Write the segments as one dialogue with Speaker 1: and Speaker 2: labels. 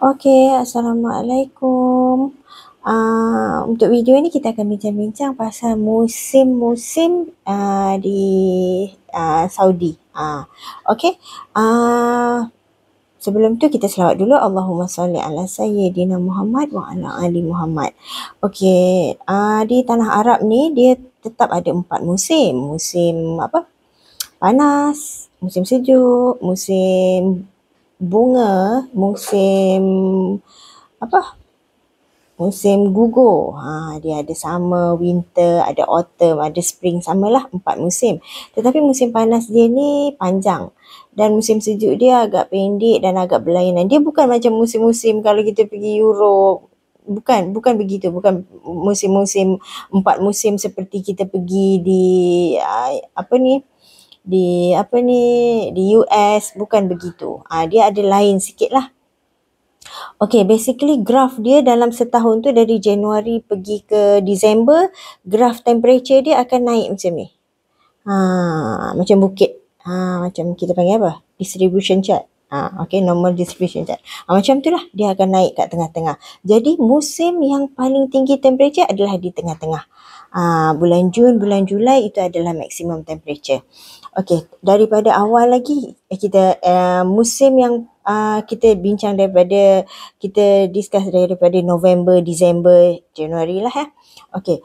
Speaker 1: Okey, Assalamualaikum. Uh, untuk video ni kita akan bincang-bincang pasal musim-musim uh, di uh, Saudi. Uh, Okey. Uh, sebelum tu kita selawat dulu. Allahumma salli ala sayyidina Muhammad wa ala ali Muhammad. Okey, uh, di tanah Arab ni dia tetap ada empat musim. Musim apa? Panas, musim sejuk, musim bunga musim apa musim gugur ha, dia ada summer, winter, ada autumn, ada spring samalah empat musim tetapi musim panas dia ni panjang dan musim sejuk dia agak pendek dan agak berlainan dia bukan macam musim-musim kalau kita pergi Europe bukan bukan begitu bukan musim-musim empat musim seperti kita pergi di apa ni di apa ni di US bukan begitu. Ha, dia ada lain sikit lah. Okay basically graph dia dalam setahun tu dari Januari pergi ke Disember graph temperature dia akan naik macam ni. Ha, macam bukit. Ha, macam kita panggil apa? Distribution chart. Ha, okay normal distribution chart. Ha, macam tu lah dia akan naik kat tengah-tengah. Jadi musim yang paling tinggi temperature adalah di tengah-tengah. Ah, bulan Jun, bulan Julai itu adalah maksimum temperature. Okey, daripada awal lagi eh, kita uh, musim yang uh, kita bincang daripada kita discuss daripada November, Disember, Januari lah ya. Okey.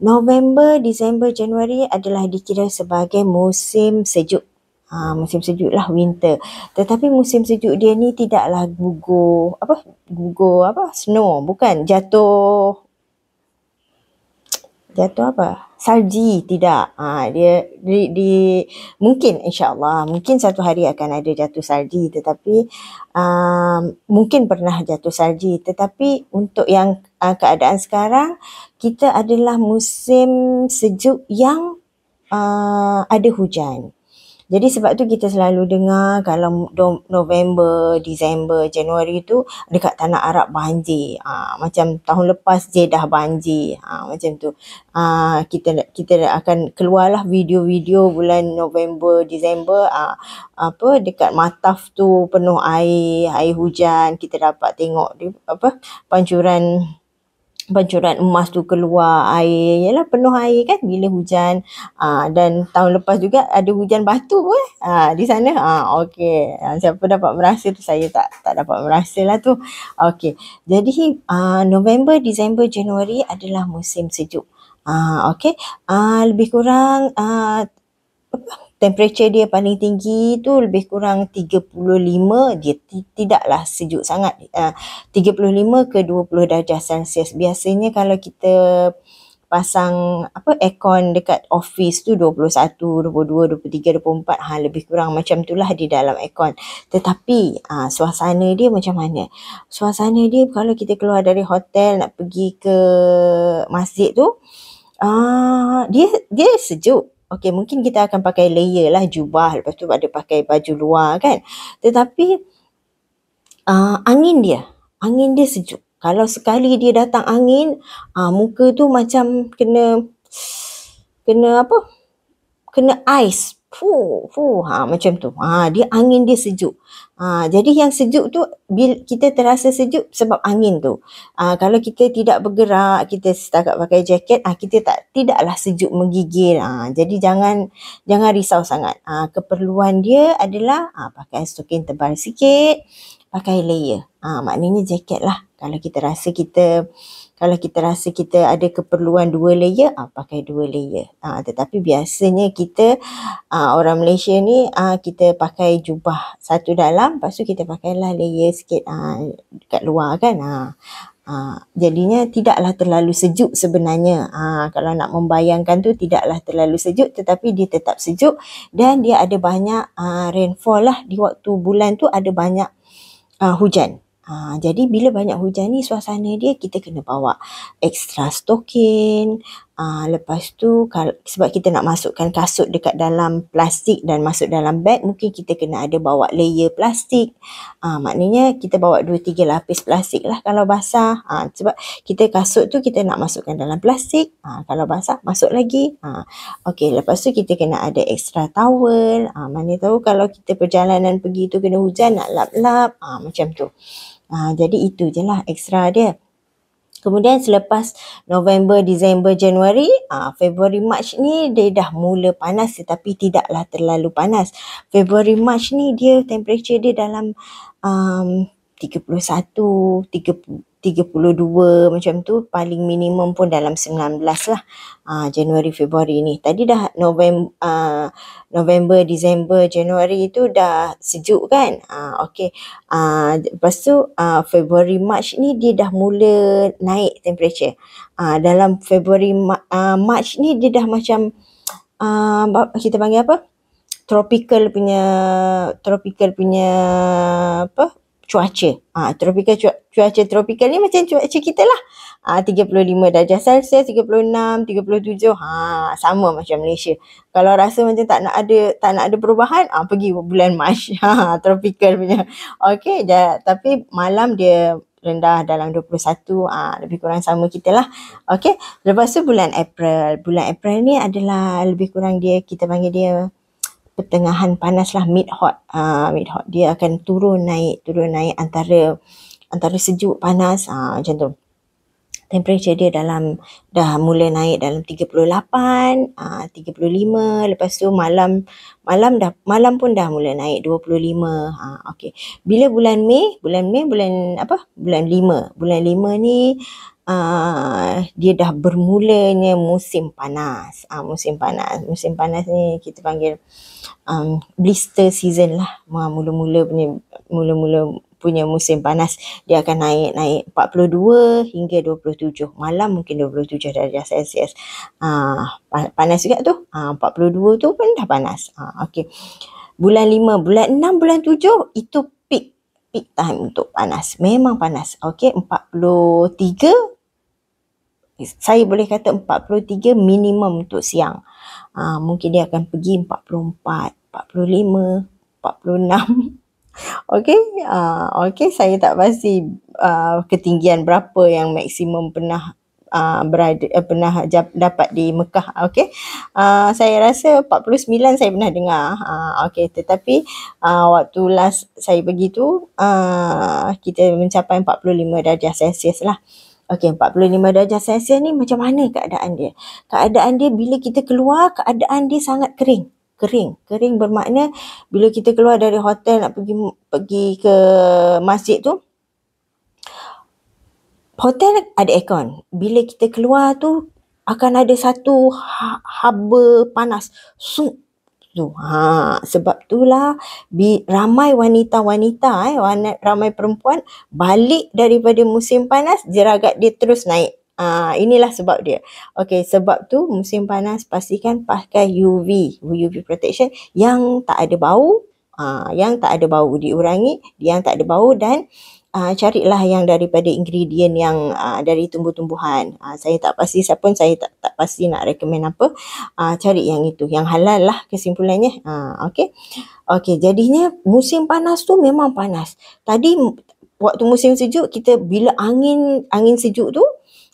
Speaker 1: November, Disember, Januari adalah dikira sebagai musim sejuk. Ha, musim sejuk lah winter. Tetapi musim sejuk dia ni tidaklah gugur apa gugur apa snow bukan jatuh jatuh apa? Salji tidak. Ha, dia di, di mungkin insyaallah mungkin satu hari akan ada jatuh salji tetapi um, mungkin pernah jatuh salji tetapi untuk yang uh, keadaan sekarang kita adalah musim sejuk yang uh, ada hujan. Jadi sebab tu kita selalu dengar kalau November, Disember, Januari tu dekat tanah Arab banjir. Ha, macam tahun lepas Jeddah banjir. Ha, macam tu. Ha, kita kita akan keluarlah video-video bulan November, Disember ha, apa dekat Mataf tu penuh air, air hujan. Kita dapat tengok di, apa pancuran Bancuran emas tu keluar air ialah penuh air kan bila hujan aa, ah, dan tahun lepas juga ada hujan batu eh aa, ah, di sana ah okay. Ah, siapa dapat merasa tu saya tak tak dapat lah tu Okay. jadi aa, November Disember Januari adalah musim sejuk ah okey lebih kurang aa, temperature dia paling tinggi tu lebih kurang 35 dia tidaklah sejuk sangat ah, uh, 35 ke 20 darjah celsius biasanya kalau kita pasang apa aircon dekat office tu 21 22 23 24 ha lebih kurang macam itulah di dalam aircon tetapi ha, suasana dia macam mana suasana dia kalau kita keluar dari hotel nak pergi ke masjid tu ah dia dia sejuk Okay, mungkin kita akan pakai layer lah jubah lepas tu ada pakai baju luar kan. Tetapi uh, angin dia, angin dia sejuk. Kalau sekali dia datang angin, uh, muka tu macam kena kena apa? Kena ais fuh fuh ha macam tu ha dia angin dia sejuk ha jadi yang sejuk tu bila kita terasa sejuk sebab angin tu ha kalau kita tidak bergerak kita setakat pakai jaket ha kita tak tidaklah sejuk menggigil ha jadi jangan jangan risau sangat ha keperluan dia adalah ha pakai stokin tebal sikit pakai layer ha maknanya jaket lah kalau kita rasa kita kalau kita rasa kita ada keperluan dua layer ah pakai dua layer ah tetapi biasanya kita ah orang Malaysia ni ah kita pakai jubah satu dalam lepas tu kita pakailah layer sikit ah dekat luar kan ah Aa, ah, jadinya tidaklah terlalu sejuk sebenarnya Aa, ah, kalau nak membayangkan tu tidaklah terlalu sejuk tetapi dia tetap sejuk dan dia ada banyak uh, rainfall lah di waktu bulan tu ada banyak uh, hujan Ha, jadi bila banyak hujan ni suasana dia kita kena bawa ekstra stokin, uh, lepas tu kalau, sebab kita nak masukkan kasut dekat dalam plastik dan masuk dalam beg mungkin kita kena ada bawa layer plastik. Ah uh, maknanya kita bawa 2 3 lapis plastik lah kalau basah. uh, sebab kita kasut tu kita nak masukkan dalam plastik. uh, kalau basah masuk lagi. Ah uh, okey lepas tu kita kena ada extra towel. Ah uh, mana tahu kalau kita perjalanan pergi tu kena hujan nak lap-lap. uh, macam tu. uh, jadi itu je lah extra dia. Kemudian selepas November, Disember, Januari, uh, Februari, March ni dia dah mula panas tetapi tidaklah terlalu panas. Februari, March ni dia temperature dia dalam um, 31, 30, 32 macam tu paling minimum pun dalam 19 lah uh, Januari Februari ni tadi dah ah, November uh, November Disember Januari tu dah sejuk kan uh, ah, okay uh, lepas tu uh, Februari March ni dia dah mula naik temperature uh, dalam Februari Ma- uh, March ni dia dah macam uh, kita panggil apa tropical punya tropical punya apa cuaca. Ah ha, tropika cuaca tropikal ni macam cuaca kita lah. Ah ha, 35 darjah Celsius, 36, 37. Ha sama macam Malaysia. Kalau rasa macam tak nak ada tak nak ada perubahan, ah ha, pergi bulan Mac. Ha tropikal punya. Okey, ja, tapi malam dia rendah dalam 21 ah lebih kurang sama kita lah. Okey. Lepas tu bulan April. Bulan April ni adalah lebih kurang dia kita panggil dia pertengahan panas lah mid hot uh, mid hot dia akan turun naik turun naik antara antara sejuk panas uh, macam tu temperature dia dalam dah mula naik dalam 38 uh, 35 lepas tu malam malam dah malam pun dah mula naik 25 uh, ah, okey bila bulan mei bulan mei bulan apa bulan 5 bulan 5 ni uh, dia dah bermulanya musim panas. Uh, musim panas. Musim panas ni kita panggil um, blister season lah. Ah, mula-mula punya mula-mula punya musim panas dia akan naik naik 42 hingga 27 malam mungkin 27 darjah celsius ah panas juga tu ah 42 tu pun dah panas ah okey bulan 5 bulan 6 bulan 7 itu peak time untuk panas. Memang panas. Okey, 43. Saya boleh kata 43 minimum untuk siang. Ha, mungkin dia akan pergi 44, 45, 46. Okey, uh, ah, okay. saya tak pasti uh, ketinggian berapa yang maksimum pernah Uh, berada uh, pernah dapat di Mekah okey uh, saya rasa 49 saya pernah dengar uh, okey tetapi uh, waktu last saya pergi tu uh, kita mencapai 45 darjah celsius lah okey 45 darjah celsius ni macam mana keadaan dia keadaan dia bila kita keluar keadaan dia sangat kering kering kering bermakna bila kita keluar dari hotel nak pergi pergi ke masjid tu hotel ada aircon. Bila kita keluar tu akan ada satu ha, haba panas. So, tu. Ha, sebab itulah ramai wanita-wanita eh, ramai perempuan balik daripada musim panas jeragat dia terus naik. Ha, inilah sebab dia. Okey, sebab tu musim panas pastikan pakai UV, UV protection yang tak ada bau, ha, yang tak ada bau diurangi, yang tak ada bau dan uh, carilah yang daripada ingredient yang uh, dari tumbuh-tumbuhan. Uh, saya tak pasti siapa pun saya tak tak pasti nak recommend apa. Uh, cari yang itu yang halal lah kesimpulannya. Uh, okay. Okay jadinya musim panas tu memang panas. Tadi waktu musim sejuk kita bila angin angin sejuk tu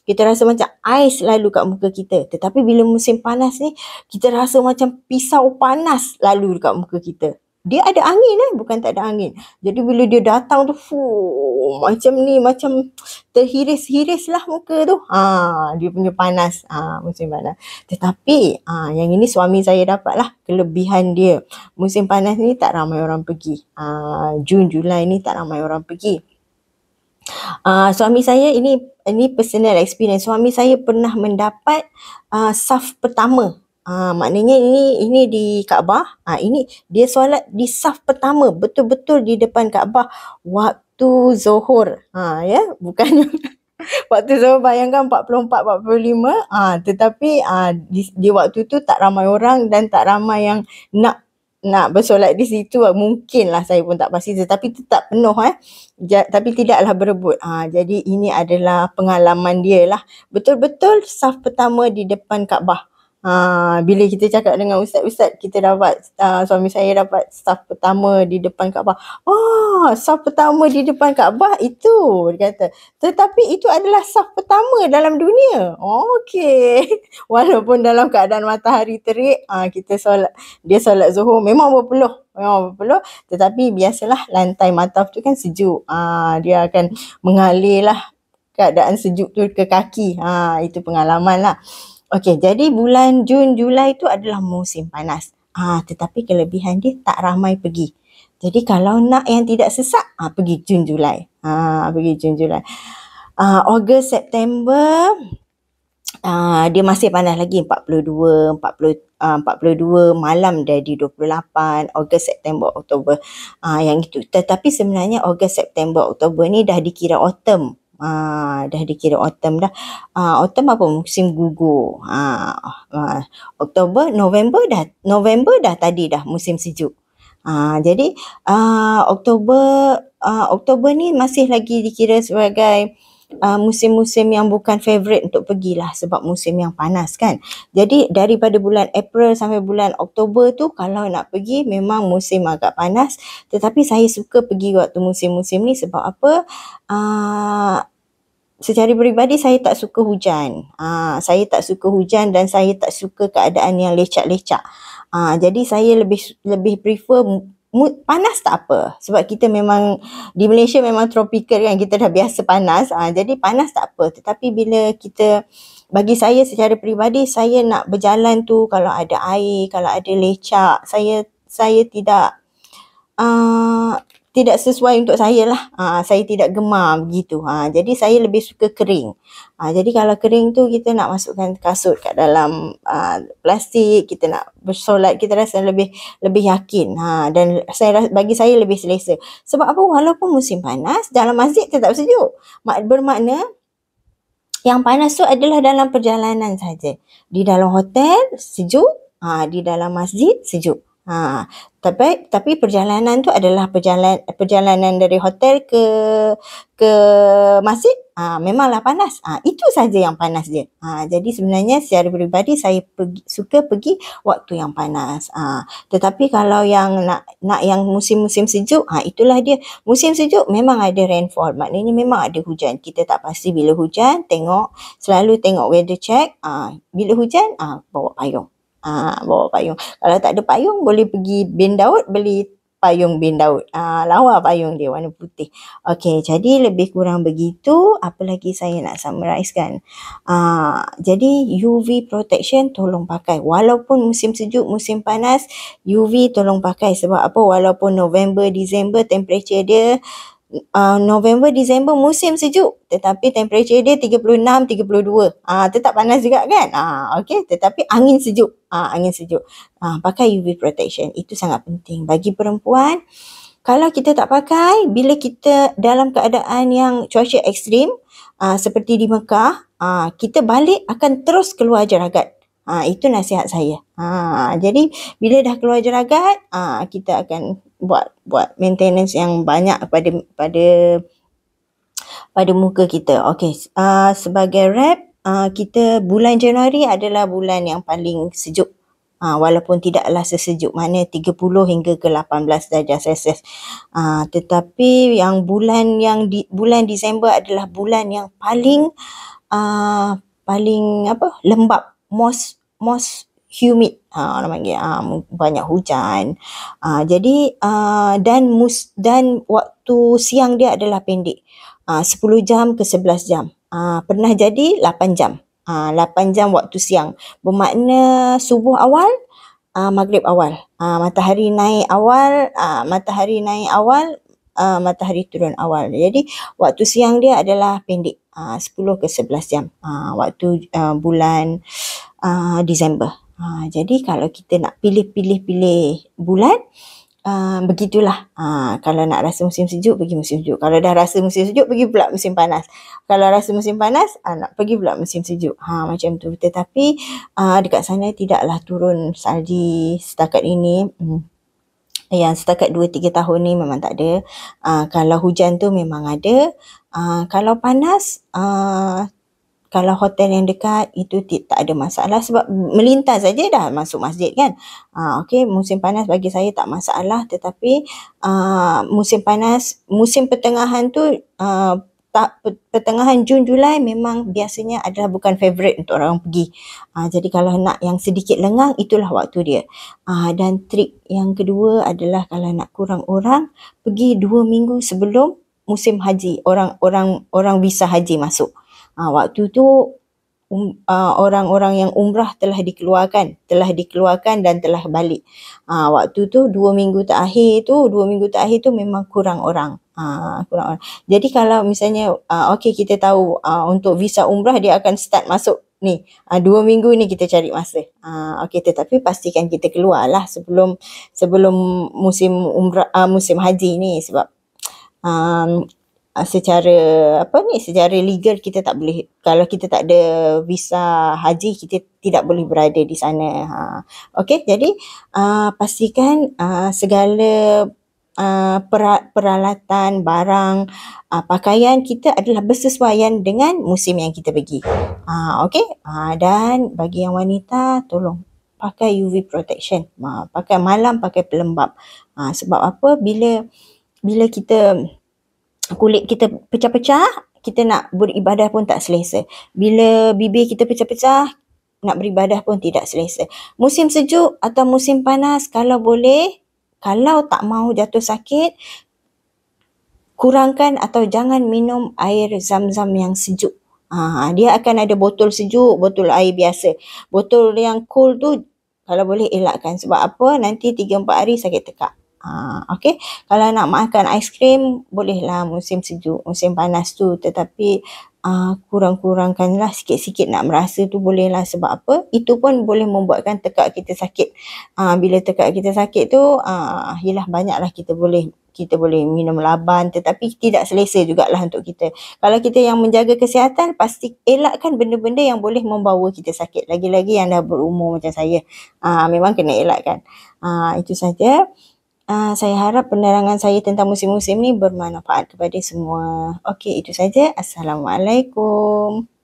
Speaker 1: kita rasa macam ais lalu kat muka kita. Tetapi bila musim panas ni, kita rasa macam pisau panas lalu dekat muka kita dia ada angin eh bukan tak ada angin jadi bila dia datang tu fuh, macam ni macam terhiris-hiris lah muka tu ha, dia punya panas ha, musim panas tetapi ha, yang ini suami saya dapat lah kelebihan dia musim panas ni tak ramai orang pergi ha, Jun, Julai ni tak ramai orang pergi Uh, suami saya ini ini personal experience suami saya pernah mendapat uh, saf pertama ha, maknanya ini ini di Kaabah. Ah ha, ini dia solat di saf pertama betul-betul di depan Kaabah waktu Zuhur. Ah ha, ya, yeah? bukannya waktu Zuhur bayangkan 44 45 ah ha, tetapi ah ha, di, di waktu tu tak ramai orang dan tak ramai yang nak nak bersolat di situ mungkinlah saya pun tak pasti tetapi tetap penuh eh ja, tapi tidaklah berebut ha, jadi ini adalah pengalaman dia lah betul-betul saf pertama di depan Kaabah Ah, bila kita cakap dengan ustaz-ustaz kita dapat uh, suami saya dapat staff pertama di depan Kaabah. Ah, staff pertama di depan Kaabah itu dia kata. Tetapi itu adalah staff pertama dalam dunia. Oh, Okey. Walaupun dalam keadaan matahari terik, uh, kita solat dia solat Zuhur memang berpeluh memang berpeluh tetapi biasalah lantai mataf tu kan sejuk. Ah, uh, dia akan mengalirlah keadaan sejuk tu ke kaki. Ah, uh, itu pengalaman lah. Okey, jadi bulan Jun, Julai itu adalah musim panas. Ah, ha, tetapi kelebihan dia tak ramai pergi. Jadi kalau nak yang tidak sesak, ha, pergi Jun, Julai. Ah, ha, pergi Jun, Julai. ha, ah, Ogos, September Uh, dia masih panas lagi 42 40 42, 42 malam jadi 28 Ogos September Oktober uh, yang itu tetapi sebenarnya Ogos September Oktober ni dah dikira autumn Ah, dah dikira autumn dah. Uh, autumn apa? Musim gugur. Ah, uh, Oktober, November dah. November dah tadi dah musim sejuk. Uh, jadi uh, Oktober uh, Oktober ni masih lagi dikira sebagai uh, musim-musim yang bukan favorite untuk pergilah sebab musim yang panas kan. Jadi daripada bulan April sampai bulan Oktober tu kalau nak pergi memang musim agak panas tetapi saya suka pergi waktu musim-musim ni sebab apa? Uh, Secara peribadi saya tak suka hujan. Aa, uh, saya tak suka hujan dan saya tak suka keadaan yang lecak-lecak. Aa, uh, jadi saya lebih lebih prefer panas tak apa sebab kita memang di Malaysia memang tropical kan kita dah biasa panas ha, jadi panas tak apa tetapi bila kita bagi saya secara peribadi saya nak berjalan tu kalau ada air kalau ada lecak saya saya tidak uh, tidak sesuai untuk saya lah. Ha, saya tidak gemar begitu. Ha, jadi saya lebih suka kering. Ha, jadi kalau kering tu kita nak masukkan kasut kat dalam ha, plastik. Kita nak bersolat. Kita rasa lebih lebih yakin. Ha, dan saya bagi saya lebih selesa. Sebab apa? Walaupun musim panas, dalam masjid tetap sejuk. Bermakna yang panas tu adalah dalam perjalanan saja. Di dalam hotel sejuk. Ha, di dalam masjid sejuk. Ha, tapi tapi perjalanan tu adalah perjalanan perjalanan dari hotel ke ke masjid ha, memanglah panas. Ha, itu saja yang panas dia. Ha, jadi sebenarnya secara peribadi saya pergi, suka pergi waktu yang panas. Ha, tetapi kalau yang nak nak yang musim-musim sejuk, ha, itulah dia. Musim sejuk memang ada rainfall. Maknanya memang ada hujan. Kita tak pasti bila hujan, tengok selalu tengok weather check. Ha, bila hujan, ha, bawa payung. Ah, bawa payung. Kalau tak ada payung, boleh pergi bin Daud beli payung bin Daud. Ah, lawa payung dia warna putih. Okey, jadi lebih kurang begitu. Apa lagi saya nak summarize kan? Ah, jadi UV protection tolong pakai. Walaupun musim sejuk, musim panas, UV tolong pakai. Sebab apa? Walaupun November, Disember, temperature dia uh, November, Disember musim sejuk tetapi temperature dia 36, 32. Ah uh, tetap panas juga kan? Ah uh, okey, tetapi angin sejuk. Ah uh, angin sejuk. Ah uh, pakai UV protection itu sangat penting bagi perempuan. Kalau kita tak pakai, bila kita dalam keadaan yang cuaca ekstrim uh, seperti di Mekah, uh, kita balik akan terus keluar jeragat. Ha, itu nasihat saya. Ha, jadi bila dah keluar jeragat, ha, kita akan buat buat maintenance yang banyak pada pada pada muka kita. Okey, uh, sebagai wrap uh, kita bulan Januari adalah bulan yang paling sejuk Uh, walaupun tidaklah sesejuk mana 30 hingga ke 18 darjah Celsius. Uh, tetapi yang bulan yang di, bulan Disember adalah bulan yang paling uh, paling apa lembap most most humid uh, orang panggil uh, banyak hujan. Uh, jadi uh, dan mus dan waktu siang dia adalah pendek. Uh, 10 jam ke 11 jam. Uh, pernah jadi 8 jam. Uh, 8 jam waktu siang. Bermakna subuh awal Uh, maghrib awal. Uh, matahari naik awal, uh, matahari naik awal, uh, matahari turun awal. Jadi waktu siang dia adalah pendek uh, 10 ke 11 jam uh, waktu uh, bulan uh, Disember. Ha, jadi kalau kita nak pilih-pilih-pilih bulan, uh, begitulah. Ha, kalau nak rasa musim sejuk, pergi musim sejuk. Kalau dah rasa musim sejuk, pergi pula musim panas. Kalau rasa musim panas, uh, nak pergi pula musim sejuk. Ha, macam tu. Tetapi uh, dekat sana tidaklah turun salji setakat ini. Hmm. Yang setakat 2-3 tahun ni memang tak ada. Uh, kalau hujan tu memang ada. Uh, kalau panas, uh, kalau hotel yang dekat itu tak ada masalah sebab melintas saja dah masuk masjid kan. Ah okey musim panas bagi saya tak masalah tetapi ah musim panas musim pertengahan tu ah pertengahan Jun Julai memang biasanya adalah bukan favourite untuk orang pergi. Aa, ah, jadi kalau nak yang sedikit lengang itulah waktu dia. Aa, ah, dan trik yang kedua adalah kalau nak kurang orang pergi dua minggu sebelum musim haji orang orang orang visa haji masuk. Ha, waktu tu um, uh, orang-orang yang umrah telah dikeluarkan, telah dikeluarkan dan telah balik. Ha, waktu tu dua minggu terakhir tu, dua minggu terakhir tu memang kurang orang. Ha, kurang orang. Jadi kalau misalnya, uh, okey kita tahu uh, untuk visa umrah dia akan start masuk ni uh, dua minggu ni kita cari masa uh, okey tetapi pastikan kita keluar lah sebelum sebelum musim umrah uh, musim haji ni sebab um, Ah, secara apa ni secara legal kita tak boleh kalau kita tak ada visa haji kita tidak boleh berada di sana ha okey jadi uh, pastikan uh, segala uh, perat, peralatan barang uh, pakaian kita adalah bersesuaian dengan musim yang kita pergi ha uh, okey uh, ha, dan bagi yang wanita tolong pakai UV protection uh, pakai malam pakai pelembap uh, ha, sebab apa bila bila kita kulit kita pecah-pecah, kita nak beribadah pun tak selesa. Bila bibir kita pecah-pecah, nak beribadah pun tidak selesa. Musim sejuk atau musim panas kalau boleh, kalau tak mau jatuh sakit, kurangkan atau jangan minum air zam-zam yang sejuk. Ha, dia akan ada botol sejuk, botol air biasa. Botol yang cool tu kalau boleh elakkan. Sebab apa? Nanti 3-4 hari sakit tekak. Ha, okay. Kalau nak makan aiskrim, bolehlah musim sejuk, musim panas tu. Tetapi uh, kurang-kurangkanlah sikit-sikit nak merasa tu bolehlah. Sebab apa? Itu pun boleh membuatkan tekak kita sakit. Uh, bila tekak kita sakit tu, uh, ha, yelah banyaklah kita boleh kita boleh minum laban tetapi tidak selesa jugalah untuk kita. Kalau kita yang menjaga kesihatan pasti elakkan benda-benda yang boleh membawa kita sakit. Lagi-lagi yang dah berumur macam saya. Uh, memang kena elakkan. Uh, itu saja. Uh, saya harap penerangan saya tentang musim-musim ni bermanfaat kepada semua. Okey, itu saja. Assalamualaikum.